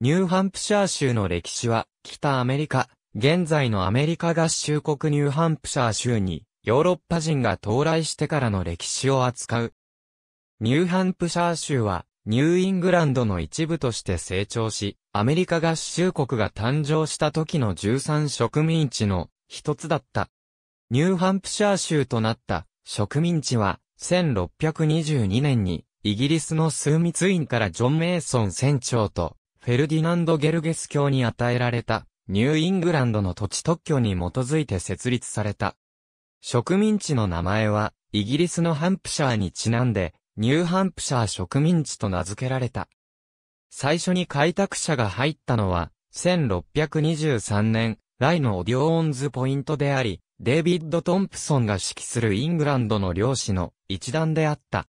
ニューハンプシャー州の歴史は、北アメリカ、現在のアメリカ合衆国ニューハンプシャー州に、ヨーロッパ人が到来してからの歴史を扱う。ニューハンプシャー州は、ニューイングランドの一部として成長し、アメリカ合衆国が誕生した時の13植民地の一つだった。ニューハンプシャー州となった植民地は、1622年に、イギリスのツ密院からジョン・メイソン船長と、フェルディナンド・ゲルゲス教に与えられた、ニューイングランドの土地特許に基づいて設立された。植民地の名前は、イギリスのハンプシャーにちなんで、ニューハンプシャー植民地と名付けられた。最初に開拓者が入ったのは、1623年、ライのオディオーンズポイントであり、デイビッド・トンプソンが指揮するイングランドの漁師の一団であった。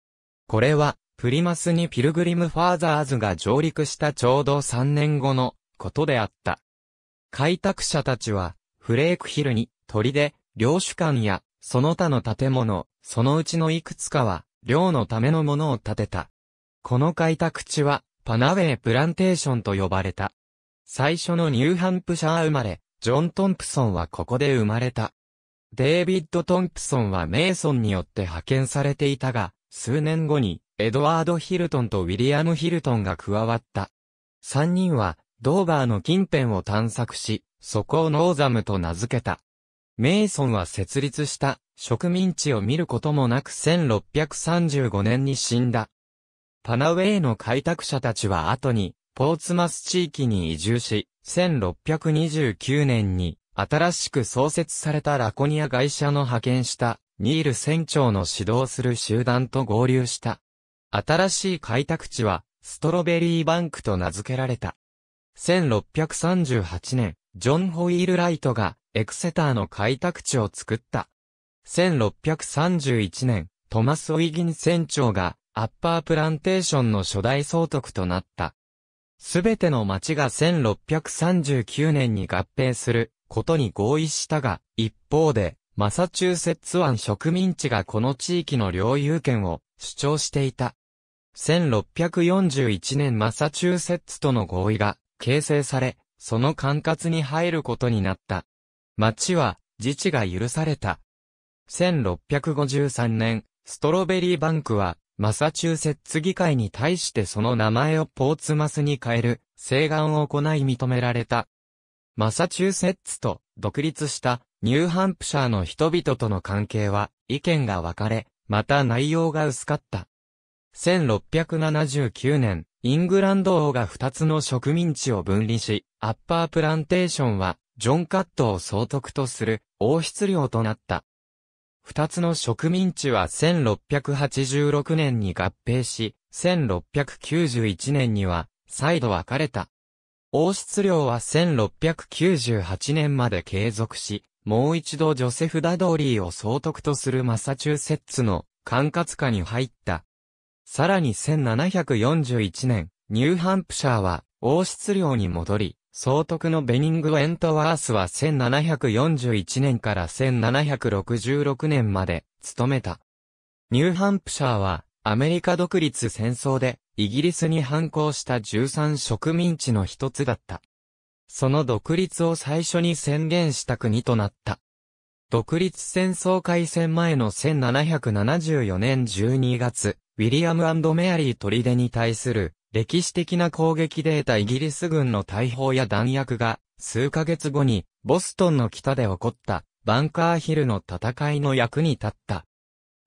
これは、プリマスにピルグリムファーザーズが上陸したちょうど3年後のことであった。開拓者たちは、フレークヒルに、砦、領主館や、その他の建物、そのうちのいくつかは、領のためのものを建てた。この開拓地は、パナウェイプランテーションと呼ばれた。最初のニューハンプシャー生まれ、ジョン・トンプソンはここで生まれた。デイビッド・トンプソンはメイソンによって派遣されていたが、数年後にエドワード・ヒルトンとウィリアム・ヒルトンが加わった。3人は、ドーバーの近辺を探索し、そこをノーザムと名付けた。メイソンは設立した植民地を見ることもなく1635年に死んだ。パナウェイの開拓者たちは後に、ポーツマス地域に移住し、1629年に新しく創設されたラコニア会社の派遣したニール船長の指導する集団と合流した。新しい開拓地は、ストロベリーバンクと名付けられた。1638年、ジョン・ホイール・ライトが、エクセターの開拓地を作った。1631年、トマス・ウィギン船長が、アッパープランテーションの初代総督となった。すべての町が1639年に合併することに合意したが、一方で、マサチューセッツ湾植民地がこの地域の領有権を主張していた。1641年マサチューセッツとの合意が形成され、その管轄に入ることになった。町は自治が許された。1653年、ストロベリーバンクはマサチューセッツ議会に対してその名前をポーツマスに変える、請願を行い認められた。マサチューセッツと独立したニューハンプシャーの人々との関係は意見が分かれ、また内容が薄かった。1679年、イングランド王が2つの植民地を分離し、アッパープランテーションは、ジョンカットを総督とする王室領となった。2つの植民地は1686年に合併し、1691年には再度分かれた。王室領は1698年まで継続し、もう一度ジョセフ・ダドーリーを総督とするマサチューセッツの管轄下に入った。さらに1741年、ニューハンプシャーは王室領に戻り、総督のベニング・エントワースは1741年から1766年まで務めた。ニューハンプシャーはアメリカ独立戦争でイギリスに反抗した13植民地の一つだった。その独立を最初に宣言した国となった。独立戦争開戦前の1774年12月、ウィリアムメアリー・砦に対する歴史的な攻撃で得たイギリス軍の大砲や弾薬が、数ヶ月後にボストンの北で起こったバンカーヒルの戦いの役に立った。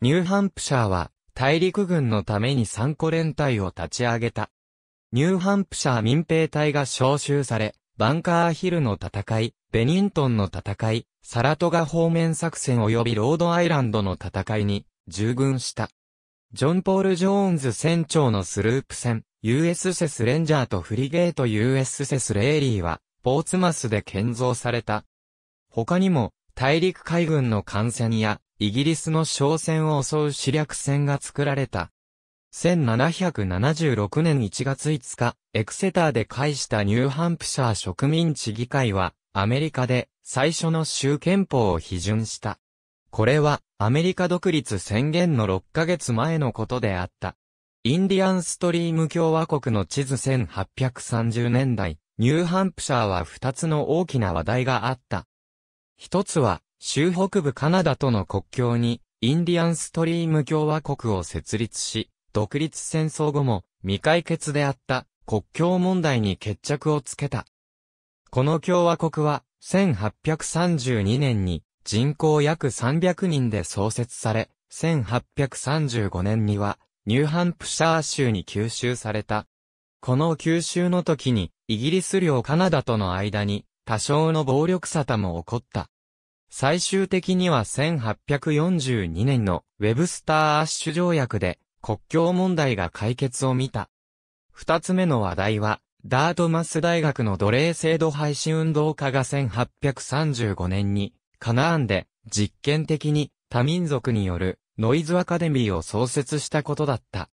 ニューハンプシャーは大陸軍のために3個連隊を立ち上げた。ニューハンプシャー民兵隊が召集され、バンカーヒルの戦い、ベニントンの戦い、サラトガ方面作戦及びロードアイランドの戦いに従軍した。ジョン・ポール・ジョーンズ船長のスループ船、US セスレンジャーとフリゲート US セスレイリーは、ポーツマスで建造された。他にも、大陸海軍の艦船や、イギリスの商船を襲う死略船が作られた。1776年1月5日、エクセターで会したニューハンプシャー植民地議会は、アメリカで最初の州憲法を批准した。これは、アメリカ独立宣言の6ヶ月前のことであった。インディアンストリーム共和国の地図1830年代、ニューハンプシャーは2つの大きな話題があった。一つは、州北部カナダとの国境に、インディアンストリーム共和国を設立し、独立戦争後も未解決であった国境問題に決着をつけた。この共和国は1832年に人口約300人で創設され、1835年にはニューハンプシャー州に吸収された。この吸収の時にイギリス領カナダとの間に多少の暴力沙汰も起こった。最終的には1842年のウェブスター・アッシュ条約で国境問題が解決を見た。二つ目の話題は、ダートマス大学の奴隷制度廃止運動家が1835年に、カナーンで実験的に多民族によるノイズアカデミーを創設したことだった。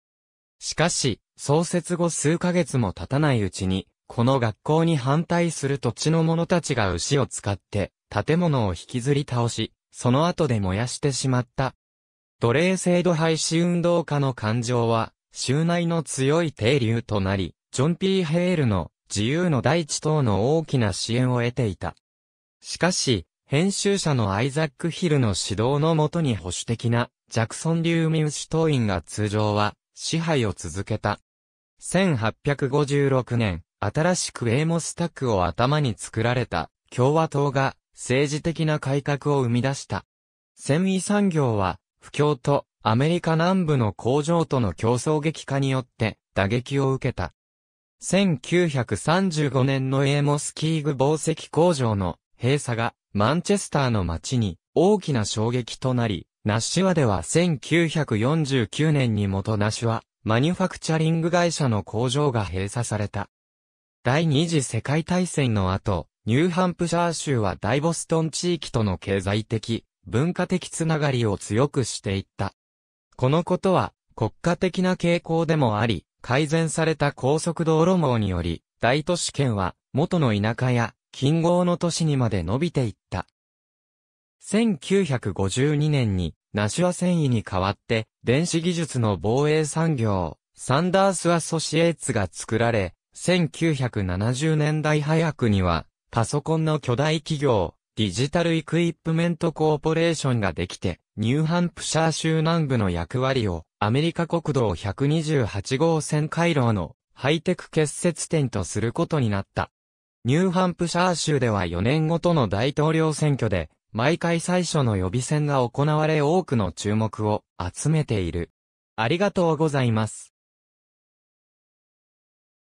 しかし、創設後数ヶ月も経たないうちに、この学校に反対する土地の者たちが牛を使って、建物を引きずり倒し、その後で燃やしてしまった奴隷制度廃止運動家の感情は、州内の強い定流となり、ジョン・ピー・ヘールの自由の大地等の大きな支援を得ていた。しかし、編集者のアイザック・ヒルの指導のもとに保守的なジャクソン流民主党員が通常は支配を続けた。1856年、新しくエーモスタックを頭に作られた共和党が政治的な改革を生み出した。繊維産業は不況とアメリカ南部の工場との競争激化によって打撃を受けた。1935年のエーモスキーグ紡績工場の閉鎖がマンチェスターの街に大きな衝撃となり、ナッシュワでは1949年に元ナッシュマニュファクチャリング会社の工場が閉鎖された。第二次世界大戦の後、ニューハンプシャー州は大ボストン地域との経済的、文化的つながりを強くしていった。このことは国家的な傾向でもあり、改善された高速道路網により、大都市圏は元の田舎や近郊の都市にまで伸びていった。1952年に、ナシュア繊維に代わって、電子技術の防衛産業、サンダース・アソシエーツが作られ、1970年代早くには、パソコンの巨大企業、ディジタルイクイップメントコーポレーションができて、ニューハンプシャー州南部の役割をアメリカ国道128号線回廊のハイテク結節点とすることになった。ニューハンプシャー州では4年ごとの大統領選挙で、毎回最初の予備選が行われ多くの注目を集めている。ありがとうございます。